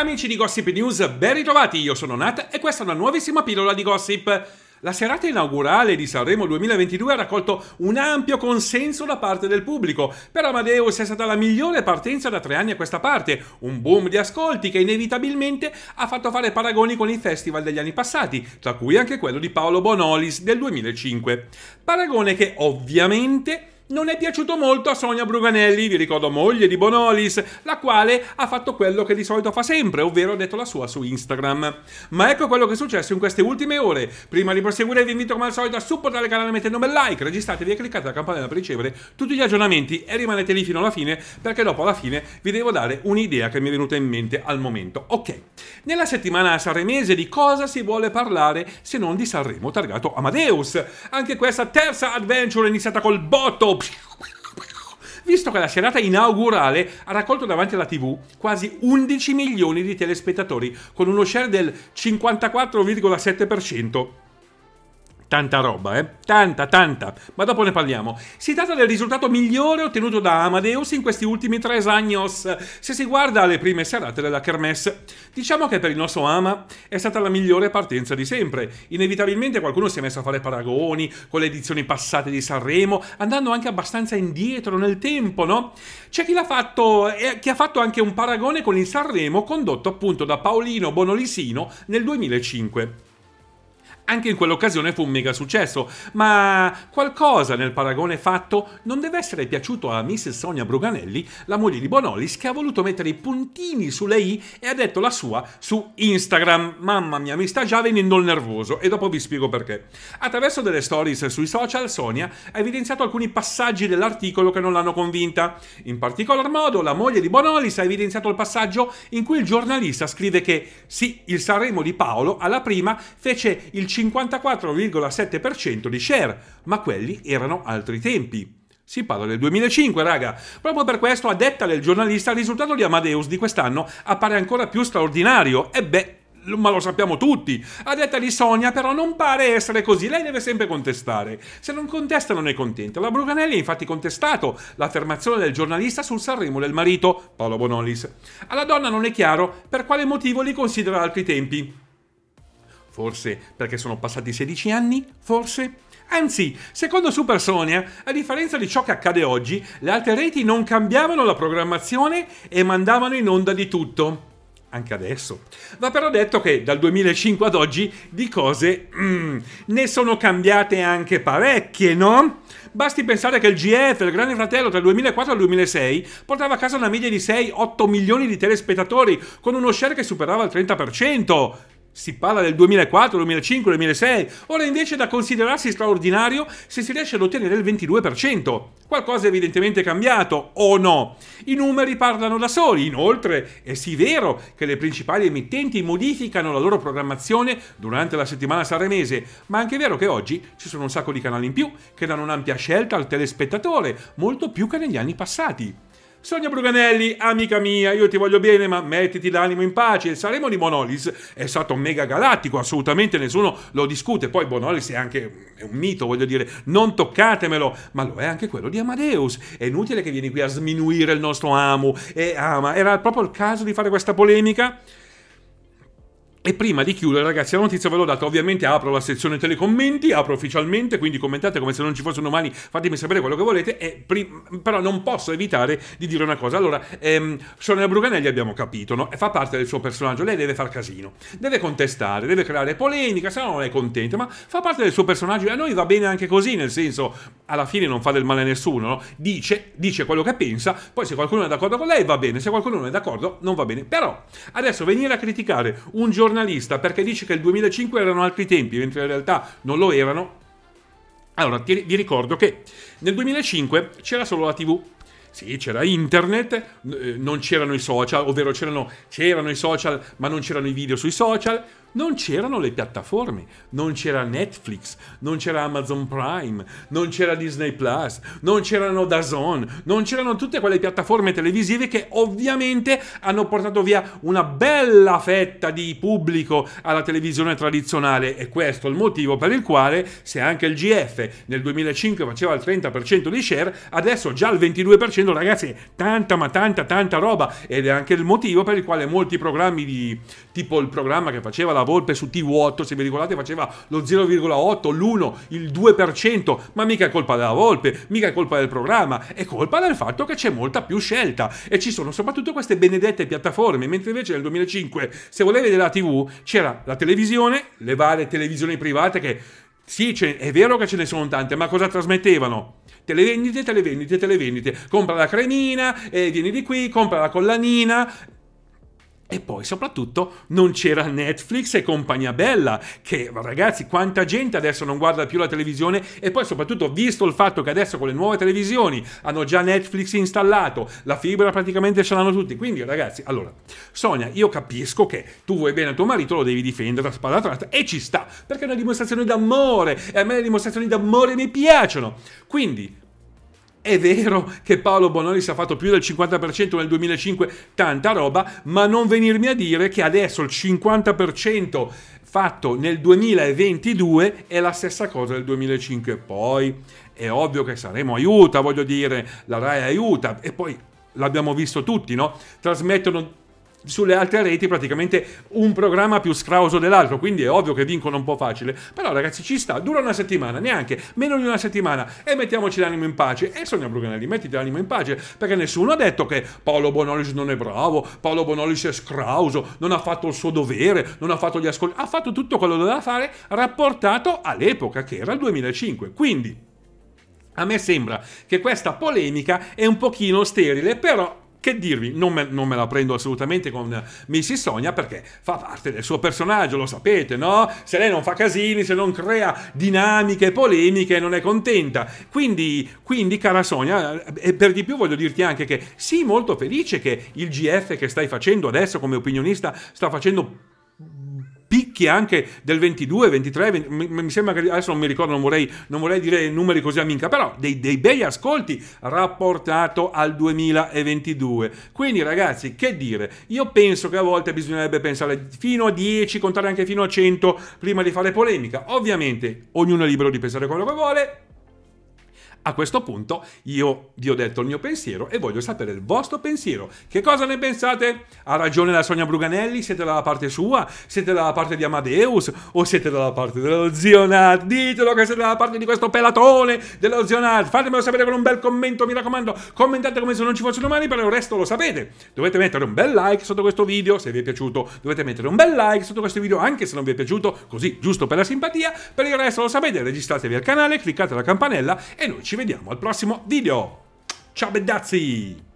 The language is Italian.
Amici di Gossip News, ben ritrovati, io sono Nat e questa è una nuovissima pillola di gossip. La serata inaugurale di Sanremo 2022 ha raccolto un ampio consenso da parte del pubblico. Per Amadeus è stata la migliore partenza da tre anni a questa parte, un boom di ascolti che inevitabilmente ha fatto fare paragoni con i festival degli anni passati, tra cui anche quello di Paolo Bonolis del 2005. Paragone che ovviamente non è piaciuto molto a Sonia Bruganelli, vi ricordo moglie di Bonolis, la quale ha fatto quello che di solito fa sempre, ovvero ha detto la sua su Instagram. Ma ecco quello che è successo in queste ultime ore. Prima di proseguire vi invito come al solito a supportare il canale mettendo un bel like, registratevi e cliccate la campanella per ricevere tutti gli aggiornamenti e rimanete lì fino alla fine perché dopo alla fine vi devo dare un'idea che mi è venuta in mente al momento. Ok, nella settimana sanremese di cosa si vuole parlare se non di Sanremo targato Amadeus? Anche questa terza adventure è iniziata col botto visto che la serata inaugurale ha raccolto davanti alla TV quasi 11 milioni di telespettatori, con uno share del 54,7%. Tanta roba, eh? Tanta, tanta. Ma dopo ne parliamo. Si tratta del risultato migliore ottenuto da Amadeus in questi ultimi tre annos, se si guarda alle prime serate della Kermesse. Diciamo che per il nostro Ama è stata la migliore partenza di sempre. Inevitabilmente qualcuno si è messo a fare paragoni con le edizioni passate di Sanremo, andando anche abbastanza indietro nel tempo, no? C'è chi l'ha fatto, eh, chi ha fatto anche un paragone con il Sanremo condotto appunto da Paolino Bonolisino nel 2005 anche in quell'occasione fu un mega successo, ma qualcosa nel paragone fatto non deve essere piaciuto a Miss Sonia Bruganelli, la moglie di Bonolis, che ha voluto mettere i puntini sulle i e ha detto la sua su Instagram. Mamma mia, mi sta già venendo il nervoso e dopo vi spiego perché. Attraverso delle stories sui social, Sonia ha evidenziato alcuni passaggi dell'articolo che non l'hanno convinta. In particolar modo, la moglie di Bonolis ha evidenziato il passaggio in cui il giornalista scrive che sì, il Sanremo di Paolo alla prima fece il 54,7% di share, ma quelli erano altri tempi. Si parla del 2005, raga. Proprio per questo, a detta del giornalista, il risultato di Amadeus di quest'anno appare ancora più straordinario. E beh, ma lo sappiamo tutti. A detta di Sonia, però, non pare essere così. Lei deve sempre contestare. Se non contesta, non è contenta. La Bruganelli ha infatti contestato l'affermazione del giornalista sul Sanremo del marito, Paolo Bonolis. Alla donna non è chiaro per quale motivo li considera altri tempi. Forse perché sono passati 16 anni? Forse? Anzi, secondo Supersonia, eh, a differenza di ciò che accade oggi, le altre reti non cambiavano la programmazione e mandavano in onda di tutto. Anche adesso. Va però detto che dal 2005 ad oggi di cose mm, ne sono cambiate anche parecchie, no? Basti pensare che il GF, il Grande Fratello, tra il 2004 e il 2006 portava a casa una media di 6-8 milioni di telespettatori, con uno share che superava il 30% si parla del 2004, 2005, 2006, ora invece è da considerarsi straordinario se si riesce ad ottenere il 22%. Qualcosa è evidentemente cambiato, o no? I numeri parlano da soli, inoltre è sì vero che le principali emittenti modificano la loro programmazione durante la settimana sanremese, ma è anche vero che oggi ci sono un sacco di canali in più che danno un'ampia scelta al telespettatore, molto più che negli anni passati. Sonia Bruganelli, amica mia, io ti voglio bene, ma mettiti l'animo in pace. Il Saremo di Bonolis è stato mega galattico, assolutamente nessuno lo discute. Poi Bonolis è anche è un mito, voglio dire, non toccatemelo, ma lo è anche quello di Amadeus. È inutile che vieni qui a sminuire il nostro amo. E ama, era proprio il caso di fare questa polemica. E prima di chiudere, ragazzi, la notizia ve l'ho data. Ovviamente apro la sezione telecommenti, apro ufficialmente, quindi commentate come se non ci fossero domani, fatemi sapere quello che volete. E però non posso evitare di dire una cosa. Allora, ehm, Sonia Bruganelli abbiamo capito, no? fa parte del suo personaggio. Lei deve far casino, deve contestare, deve creare polemica, se no non è contenta, ma fa parte del suo personaggio. E a noi va bene anche così, nel senso, alla fine non fa del male a nessuno, no? dice, dice quello che pensa, poi se qualcuno è d'accordo con lei va bene, se qualcuno non è d'accordo non va bene. Però adesso venire a criticare un giornale giornalista perché dice che il 2005 erano altri tempi, mentre in realtà non lo erano. Allora, ti, vi ricordo che nel 2005 c'era solo la TV. Sì, c'era internet, eh, non c'erano i social, ovvero c'erano i social ma non c'erano i video sui social, non c'erano le piattaforme, non c'era Netflix, non c'era Amazon Prime, non c'era Disney Plus, non c'erano Dazon, non c'erano tutte quelle piattaforme televisive che ovviamente hanno portato via una bella fetta di pubblico alla televisione tradizionale e questo è il motivo per il quale se anche il GF nel 2005 faceva il 30% di share, adesso già il 22%, ragazzi, tanta ma tanta tanta roba ed è anche il motivo per il quale molti programmi di tipo il programma che faceva la la Volpe su T8, se vi ricordate faceva lo 0,8, l'1, il 2%, ma mica è colpa della Volpe, mica è colpa del programma, è colpa del fatto che c'è molta più scelta e ci sono soprattutto queste benedette piattaforme, mentre invece nel 2005 se volevi della TV c'era la televisione, le varie televisioni private che sì, c'è, è vero che ce ne sono tante, ma cosa trasmettevano? Televendite, televendite, televendite. Compra la cremina, eh, vieni di qui, compra la collanina e poi soprattutto non c'era Netflix e compagnia bella, che ragazzi quanta gente adesso non guarda più la televisione e poi soprattutto visto il fatto che adesso con le nuove televisioni hanno già Netflix installato, la fibra praticamente ce l'hanno tutti, quindi ragazzi, allora, Sonia, io capisco che tu vuoi bene a tuo marito, lo devi difendere da spada tratta e ci sta, perché è una dimostrazione d'amore e a me le dimostrazioni d'amore mi piacciono, quindi è vero che Paolo Bonolis ha fatto più del 50% nel 2005, tanta roba, ma non venirmi a dire che adesso il 50% fatto nel 2022 è la stessa cosa del 2005. Poi è ovvio che saremo aiuta, voglio dire, la RAI aiuta e poi l'abbiamo visto tutti, no? Trasmettono sulle altre reti praticamente un programma più scrauso dell'altro, quindi è ovvio che vincono un po' facile, però ragazzi ci sta, dura una settimana, neanche, meno di una settimana e mettiamoci l'animo in pace e Sonia Bruganelli, mettiti l'animo in pace perché nessuno ha detto che Paolo Bonolis non è bravo, Paolo Bonolis è scrauso, non ha fatto il suo dovere, non ha fatto gli ascolti, ha fatto tutto quello che doveva fare rapportato all'epoca che era il 2005, quindi a me sembra che questa polemica è un pochino sterile, però che dirvi, non me, non me la prendo assolutamente con Missy Sonia perché fa parte del suo personaggio, lo sapete, no? Se lei non fa casini, se non crea dinamiche, polemiche, non è contenta. Quindi, quindi cara Sonia, e per di più voglio dirti anche che sii molto felice che il GF che stai facendo adesso come opinionista sta facendo picchi anche del 22, 23, 20, mi, sembra che adesso non mi ricordo, non vorrei, non vorrei dire numeri così a minca, però dei, dei bei ascolti rapportato al 2022. Quindi ragazzi, che dire, io penso che a volte bisognerebbe pensare fino a 10, contare anche fino a 100 prima di fare polemica. Ovviamente ognuno è libero di pensare quello che vuole, a questo punto io vi ho detto il mio pensiero e voglio sapere il vostro pensiero. Che cosa ne pensate? Ha ragione la Sonia Bruganelli? Siete dalla parte sua? Siete dalla parte di Amadeus? O siete dalla parte dello zio Nat? Ditelo che siete dalla parte di questo pelatone dello zio Nat. Fatemelo sapere con un bel commento, mi raccomando. Commentate come se non ci fosse domani, per il resto lo sapete. Dovete mettere un bel like sotto questo video se vi è piaciuto. Dovete mettere un bel like sotto questo video anche se non vi è piaciuto, così giusto per la simpatia. Per il resto lo sapete, registratevi al canale, cliccate la campanella e noi ci ci vediamo al prossimo video. Ciao bedazzi!